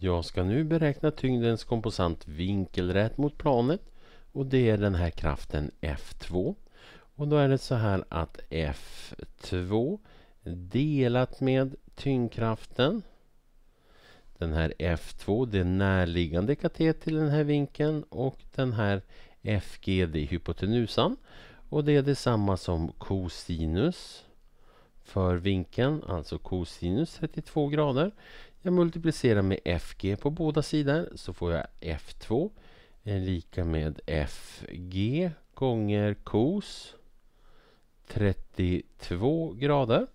Jag ska nu beräkna tyngdens komposant vinkelrätt mot planet och det är den här kraften F2. Och då är det så här att F2 delat med tyngdkraften den här F2, det är närliggande katet till den här vinkeln och den här FG, det är hypotenusan. Och det är detsamma som kosinus för vinkeln, alltså kosinus 32 grader. Jag multiplicerar med FG på båda sidor så får jag F2 är eh, lika med FG gånger kos 32 grader.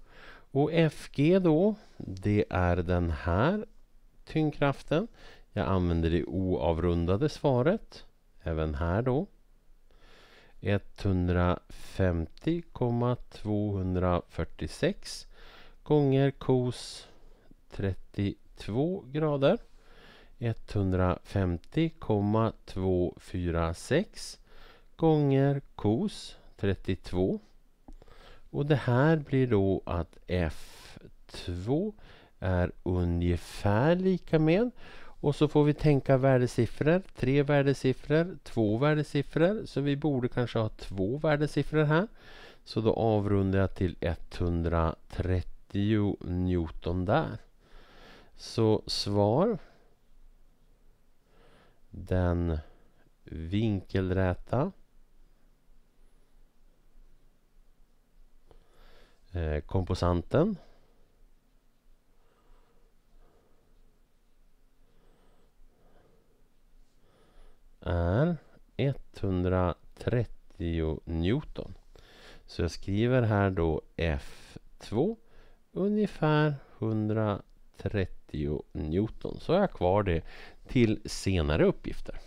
Och FG då, det är den här tyngdkraften. Jag använder det oavrundade svaret, även här då. 150,246 gånger kos 32 grader. 150,246 gånger kos 32. Och det här blir då att F2 är ungefär lika med och så får vi tänka värdesiffror, tre värdesiffror, två värdesiffror. Så vi borde kanske ha två värdesiffror här. Så då avrundar jag till 130 Newton där. Så svar den vinkelräta eh, komposanten är 130 Newton. Så jag skriver här då F2 ungefär 100 30 Newton. Så har jag kvar det till senare uppgifter.